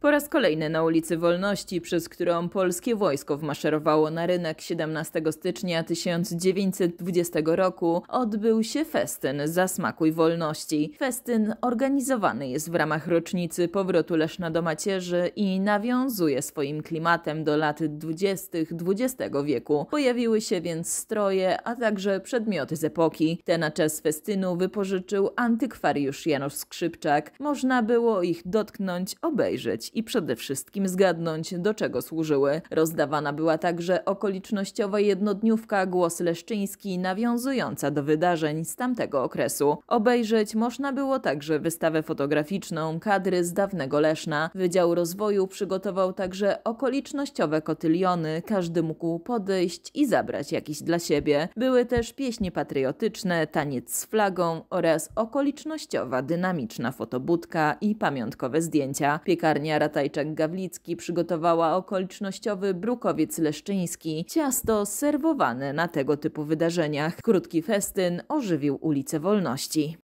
Po raz kolejny na ulicy Wolności, przez którą polskie wojsko wmaszerowało na rynek 17 stycznia 1920 roku, odbył się festyn Zasmakuj Wolności. Festyn organizowany jest w ramach rocznicy powrotu Leszna do macierzy i nawiązuje swoim klimatem do lat 20. XX wieku. Pojawiły się więc stroje, a także przedmioty z epoki. Te na czas festynu wypożyczył antykwariusz Janusz Skrzypczak. Można było ich dotknąć, obejrzeć i przede wszystkim zgadnąć, do czego służyły. Rozdawana była także okolicznościowa jednodniówka Głos Leszczyński nawiązująca do wydarzeń z tamtego okresu. Obejrzeć można było także wystawę fotograficzną, kadry z dawnego Leszna. Wydział Rozwoju przygotował także okolicznościowe kotyliony, każdy mógł podejść i zabrać jakiś dla siebie. Były też pieśnie patriotyczne, taniec z flagą oraz okolicznościowa dynamiczna fotobudka i pamiątkowe zdjęcia. Piekarnia Ratajczak-Gawlicki przygotowała okolicznościowy brukowiec leszczyński, ciasto serwowane na tego typu wydarzeniach. Krótki festyn ożywił ulicę Wolności.